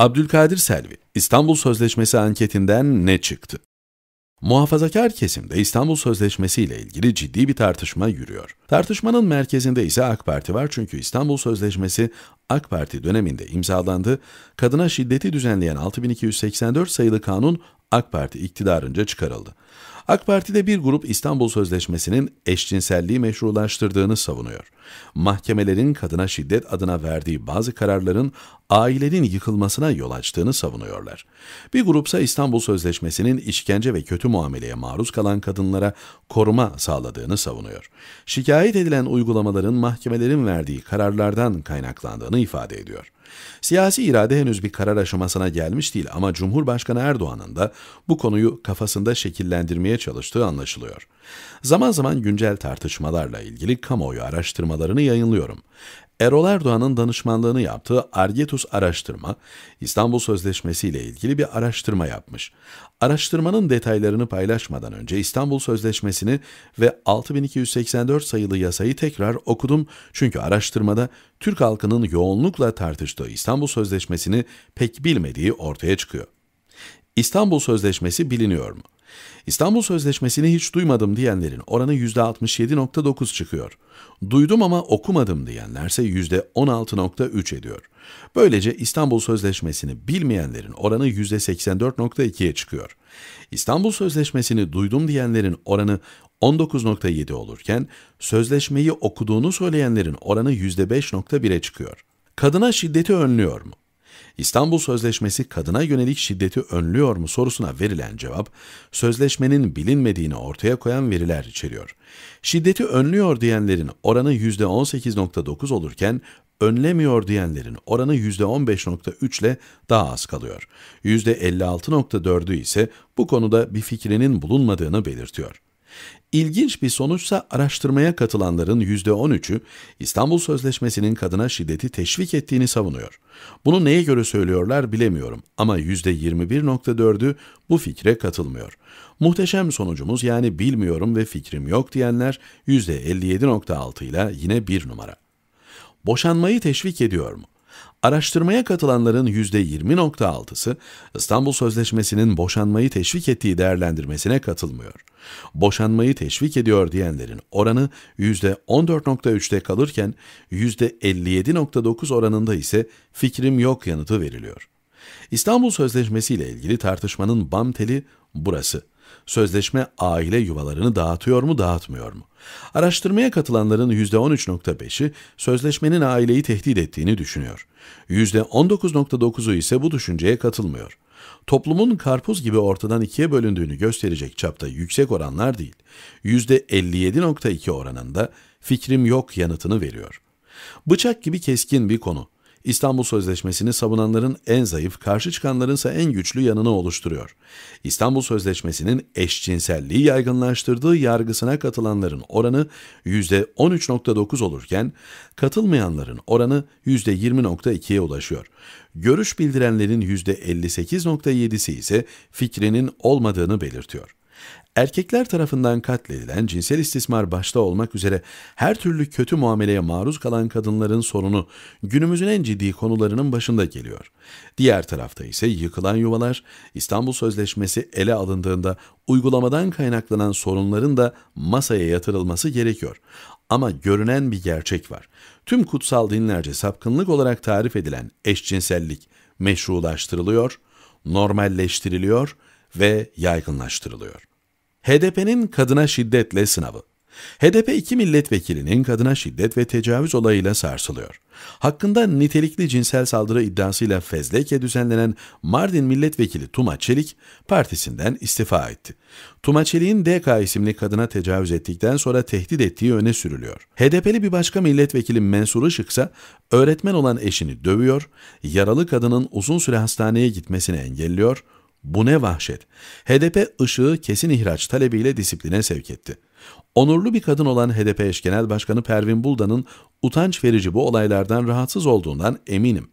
Abdülkadir Selvi, İstanbul Sözleşmesi anketinden ne çıktı? Muhafazakar kesimde İstanbul Sözleşmesi ile ilgili ciddi bir tartışma yürüyor. Tartışmanın merkezinde ise AK Parti var çünkü İstanbul Sözleşmesi AK Parti döneminde imzalandı. Kadına şiddeti düzenleyen 6284 sayılı kanun AK Parti iktidarınca çıkarıldı. AK Parti'de bir grup İstanbul Sözleşmesi'nin eşcinselliği meşrulaştırdığını savunuyor. Mahkemelerin kadına şiddet adına verdiği bazı kararların ailenin yıkılmasına yol açtığını savunuyorlar. Bir grupsa İstanbul Sözleşmesi'nin işkence ve kötü muameleye maruz kalan kadınlara koruma sağladığını savunuyor. Şikayet edilen uygulamaların mahkemelerin verdiği kararlardan kaynaklandığını ifade ediyor. Siyasi irade henüz bir karar aşamasına gelmiş değil ama Cumhurbaşkanı Erdoğan'ın da bu konuyu kafasında şekillendirmeye çalıştığı anlaşılıyor. Zaman zaman güncel tartışmalarla ilgili kamuoyu araştırmalarını yayınlıyorum. Erol Erdoğan'ın danışmanlığını yaptığı Argetus Araştırma, İstanbul Sözleşmesi ile ilgili bir araştırma yapmış. Araştırmanın detaylarını paylaşmadan önce İstanbul Sözleşmesi'ni ve 6284 sayılı yasayı tekrar okudum çünkü araştırmada Türk halkının yoğunlukla tartıştığı İstanbul Sözleşmesi'ni pek bilmediği ortaya çıkıyor. İstanbul Sözleşmesi biliniyor mu? İstanbul Sözleşmesi'ni hiç duymadım diyenlerin oranı %67.9 çıkıyor. Duydum ama okumadım diyenlerse %16.3 ediyor. Böylece İstanbul Sözleşmesi'ni bilmeyenlerin oranı %84.2'ye çıkıyor. İstanbul Sözleşmesi'ni duydum diyenlerin oranı 19.7 olurken sözleşmeyi okuduğunu söyleyenlerin oranı %5.1'e çıkıyor. Kadına şiddeti önlüyor mu? İstanbul Sözleşmesi kadına yönelik şiddeti önlüyor mu sorusuna verilen cevap, sözleşmenin bilinmediğini ortaya koyan veriler içeriyor. Şiddeti önlüyor diyenlerin oranı %18.9 olurken önlemiyor diyenlerin oranı %15.3 ile daha az kalıyor. %56.4'ü ise bu konuda bir fikrinin bulunmadığını belirtiyor. İlginç bir sonuçsa araştırmaya katılanların %13'ü İstanbul Sözleşmesi'nin kadına şiddeti teşvik ettiğini savunuyor. Bunu neye göre söylüyorlar bilemiyorum ama %21.4'ü bu fikre katılmıyor. Muhteşem sonucumuz yani bilmiyorum ve fikrim yok diyenler %57.6 ile yine bir numara. Boşanmayı teşvik ediyor mu? Araştırmaya katılanların %20.6'sı İstanbul Sözleşmesi'nin boşanmayı teşvik ettiği değerlendirmesine katılmıyor. Boşanmayı teşvik ediyor diyenlerin oranı %14.3'te kalırken %57.9 oranında ise fikrim yok yanıtı veriliyor. İstanbul Sözleşmesi ile ilgili tartışmanın bam teli burası. Sözleşme aile yuvalarını dağıtıyor mu dağıtmıyor mu? Araştırmaya katılanların %13.5'i sözleşmenin aileyi tehdit ettiğini düşünüyor. %19.9'u ise bu düşünceye katılmıyor. Toplumun karpuz gibi ortadan ikiye bölündüğünü gösterecek çapta yüksek oranlar değil, %57.2 oranında fikrim yok yanıtını veriyor. Bıçak gibi keskin bir konu. İstanbul Sözleşmesi'ni savunanların en zayıf, karşı çıkanların ise en güçlü yanını oluşturuyor. İstanbul Sözleşmesi'nin eşcinselliği yaygınlaştırdığı yargısına katılanların oranı %13.9 olurken katılmayanların oranı %20.2'ye ulaşıyor. Görüş bildirenlerin %58.7'si ise fikrinin olmadığını belirtiyor. Erkekler tarafından katledilen cinsel istismar başta olmak üzere her türlü kötü muameleye maruz kalan kadınların sorunu günümüzün en ciddi konularının başında geliyor. Diğer tarafta ise yıkılan yuvalar İstanbul Sözleşmesi ele alındığında uygulamadan kaynaklanan sorunların da masaya yatırılması gerekiyor. Ama görünen bir gerçek var. Tüm kutsal dinlerce sapkınlık olarak tarif edilen eşcinsellik meşrulaştırılıyor, normalleştiriliyor ve yaygınlaştırılıyor. HDP'nin kadına şiddetle sınavı. HDP iki milletvekilinin kadına şiddet ve tecavüz olayıyla sarsılıyor. Hakkında nitelikli cinsel saldırı iddiasıyla fezleke düzenlenen Mardin milletvekili Tuma Çelik partisinden istifa etti. Tuma Çelik'in DK isimli kadına tecavüz ettikten sonra tehdit ettiği öne sürülüyor. HDP'li bir başka milletvekili Mensur Işık ise öğretmen olan eşini dövüyor, yaralı kadının uzun süre hastaneye gitmesini engelliyor, bu ne vahşet. HDP ışığı kesin ihraç talebiyle disipline sevk etti. Onurlu bir kadın olan HDP eş genel başkanı Pervin Buldan'ın utanç verici bu olaylardan rahatsız olduğundan eminim.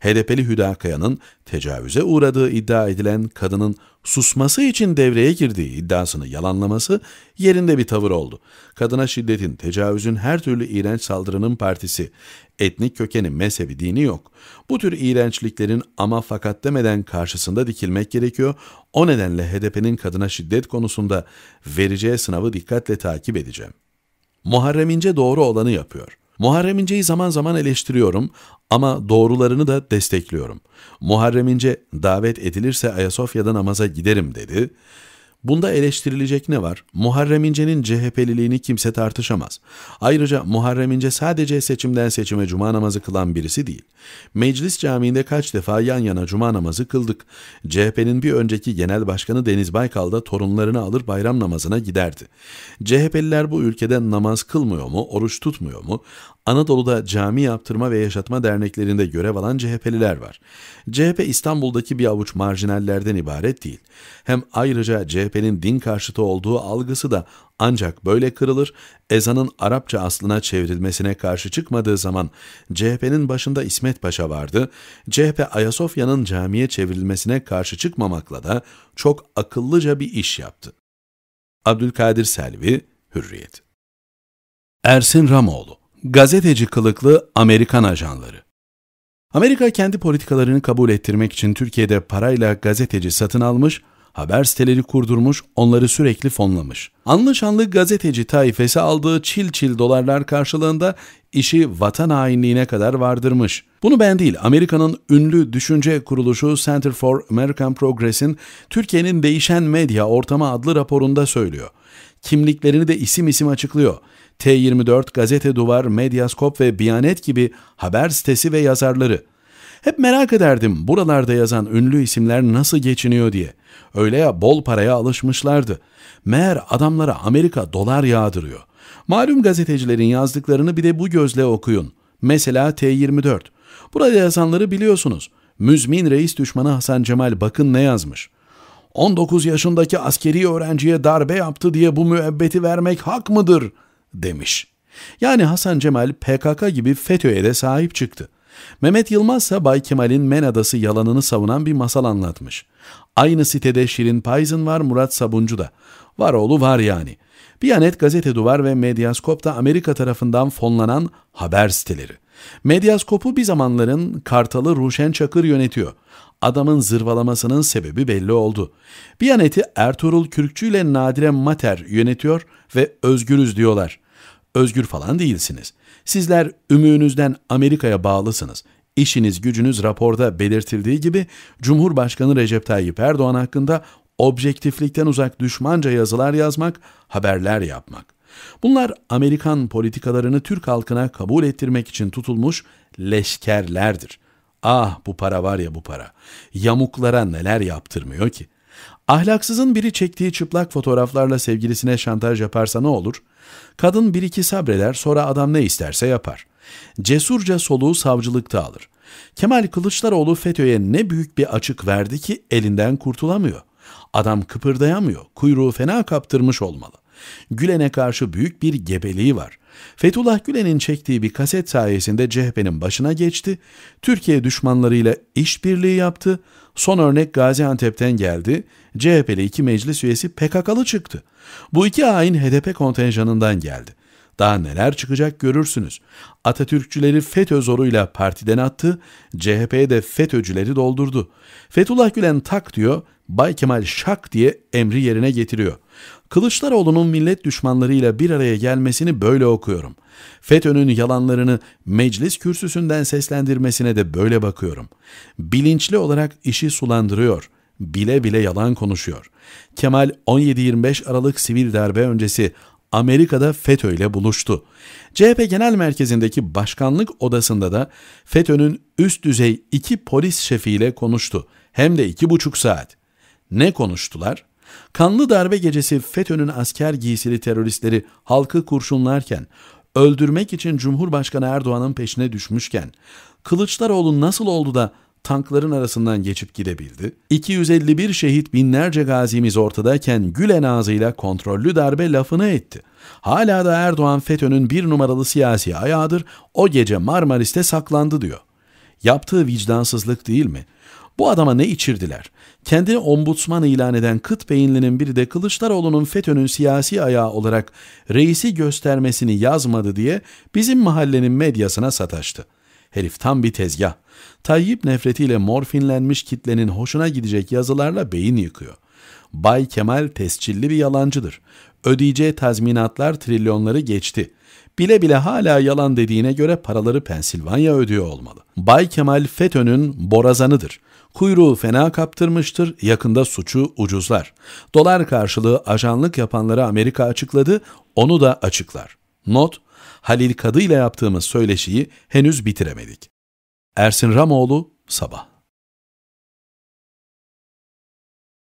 HDP'li Hüda Kaya'nın tecavüze uğradığı iddia edilen kadının susması için devreye girdiği iddiasını yalanlaması yerinde bir tavır oldu. Kadına şiddetin, tecavüzün her türlü iğrenç saldırının partisi, etnik kökeni, mezhebi, dini yok. Bu tür iğrençliklerin ama fakat demeden karşısında dikilmek gerekiyor, o nedenle HDP'nin kadına şiddet konusunda vereceği sınavı dikkatle takip edeceğim. Muharrem İnce doğru olanı yapıyor. Muharrem İnce'yi zaman zaman eleştiriyorum ama doğrularını da destekliyorum. Muharrem İnce davet edilirse Ayasofya'da namaza giderim dedi. Bunda eleştirilecek ne var? Muharrem İnce'nin CHP'liliğini kimse tartışamaz. Ayrıca Muharrem İnce sadece seçimden seçime cuma namazı kılan birisi değil. Meclis Camii'nde kaç defa yan yana cuma namazı kıldık. CHP'nin bir önceki genel başkanı Deniz Baykal da torunlarını alır bayram namazına giderdi. CHP'liler bu ülkede namaz kılmıyor mu, oruç tutmuyor mu? Anadolu'da cami yaptırma ve yaşatma derneklerinde görev alan CHP'liler var. CHP İstanbul'daki bir avuç marjinallerden ibaret değil. Hem ayrıca CHP CHP'nin din karşıtı olduğu algısı da ancak böyle kırılır, ezanın Arapça aslına çevrilmesine karşı çıkmadığı zaman CHP'nin başında İsmet Paşa vardı, CHP Ayasofya'nın camiye çevrilmesine karşı çıkmamakla da çok akıllıca bir iş yaptı. Abdülkadir Selvi, Hürriyet Ersin Ramoğlu, gazeteci kılıklı Amerikan ajanları Amerika kendi politikalarını kabul ettirmek için Türkiye'de parayla gazeteci satın almış haber siteleri kurdurmuş, onları sürekli fonlamış. Anlaşanlı gazeteci taifesi aldığı çil çil dolarlar karşılığında işi vatan hainliğine kadar vardırmış. Bunu ben değil, Amerika'nın ünlü düşünce kuruluşu Center for American Progress'in Türkiye'nin değişen medya ortama adlı raporunda söylüyor. Kimliklerini de isim isim açıklıyor. T24, Gazete Duvar, Medyaskop ve Biyanet gibi haber sitesi ve yazarları. Hep merak ederdim buralarda yazan ünlü isimler nasıl geçiniyor diye. Öyle ya bol paraya alışmışlardı. Meğer adamlara Amerika dolar yağdırıyor. Malum gazetecilerin yazdıklarını bir de bu gözle okuyun. Mesela T24. Burada yazanları biliyorsunuz. Müzmin reis düşmanı Hasan Cemal bakın ne yazmış. 19 yaşındaki askeri öğrenciye darbe yaptı diye bu müebbeti vermek hak mıdır?'' demiş. Yani Hasan Cemal PKK gibi FETÖ'ye de sahip çıktı. Mehmet Yılmaz ise Bay Kemal'in Men Adası yalanını savunan bir masal anlatmış. Aynı sitede Şirin Payzın var Murat Sabuncu da. Var oğlu var yani. Biyanet Gazete Duvar ve Medyaskop da Amerika tarafından fonlanan haber siteleri. Medyaskop'u bir zamanların Kartalı Ruşen Çakır yönetiyor. Adamın zırvalamasının sebebi belli oldu. Biyanet'i Ertuğrul Kürkçü ile Nadire Mater yönetiyor ve özgürüz diyorlar özgür falan değilsiniz. Sizler ümüğünüzden Amerika'ya bağlısınız. İşiniz gücünüz raporda belirtildiği gibi Cumhurbaşkanı Recep Tayyip Erdoğan hakkında objektiflikten uzak düşmanca yazılar yazmak, haberler yapmak. Bunlar Amerikan politikalarını Türk halkına kabul ettirmek için tutulmuş leşkerlerdir. Ah bu para var ya bu para. Yamuklara neler yaptırmıyor ki? Ahlaksızın biri çektiği çıplak fotoğraflarla sevgilisine şantaj yaparsa ne olur? Kadın bir iki sabreder sonra adam ne isterse yapar. Cesurca soluğu savcılıkta alır. Kemal Kılıçdaroğlu FETÖ'ye ne büyük bir açık verdi ki elinden kurtulamıyor. Adam kıpırdayamıyor, kuyruğu fena kaptırmış olmalı. Gülen'e karşı büyük bir gebeliği var. Fethullah Gülen'in çektiği bir kaset sayesinde CHP'nin başına geçti, Türkiye düşmanlarıyla işbirliği yaptı, son örnek Gaziantep'ten geldi, CHP'li iki meclis üyesi PKK'lı çıktı. Bu iki hain HDP kontenjanından geldi. Daha neler çıkacak görürsünüz. Atatürkçüleri FETÖ zoruyla partiden attı, CHP'ye de FETÖ'cüleri doldurdu. Fethullah Gülen tak diyor, Bay Kemal şak diye emri yerine getiriyor. Kılıçdaroğlu'nun millet düşmanlarıyla bir araya gelmesini böyle okuyorum. FETÖ'nün yalanlarını meclis kürsüsünden seslendirmesine de böyle bakıyorum. Bilinçli olarak işi sulandırıyor.'' bile bile yalan konuşuyor. Kemal 17-25 Aralık sivil darbe öncesi Amerika'da FETÖ ile buluştu. CHP Genel Merkezi'ndeki başkanlık odasında da FETÖ'nün üst düzey iki polis şefiyle konuştu. Hem de iki buçuk saat. Ne konuştular? Kanlı darbe gecesi FETÖ'nün asker giysili teröristleri halkı kurşunlarken, öldürmek için Cumhurbaşkanı Erdoğan'ın peşine düşmüşken, Kılıçdaroğlu nasıl oldu da tankların arasından geçip gidebildi? 251 şehit binlerce gazimiz ortadayken gülen ağzıyla kontrollü darbe lafını etti. Hala da Erdoğan FETÖ'nün bir numaralı siyasi ayağıdır, o gece Marmaris'te saklandı diyor. Yaptığı vicdansızlık değil mi?'' Bu adama ne içirdiler? Kendini ombudsman ilan eden kıt beyinlinin biri de Kılıçdaroğlu'nun FETÖ'nün siyasi ayağı olarak reisi göstermesini yazmadı diye bizim mahallenin medyasına sataştı. Herif tam bir tezgah. Tayyip nefretiyle morfinlenmiş kitlenin hoşuna gidecek yazılarla beyin yıkıyor. Bay Kemal tescilli bir yalancıdır. Ödeyeceği tazminatlar trilyonları geçti. Bile bile hala yalan dediğine göre paraları Pensilvanya ödüyor olmalı. Bay Kemal FETÖ'nün borazanıdır. Kuyruğu fena kaptırmıştır, yakında suçu ucuzlar. Dolar karşılığı ajanlık yapanları Amerika açıkladı, onu da açıklar. Not, Halil Kadı ile yaptığımız söyleşiyi henüz bitiremedik. Ersin Ramoğlu, Sabah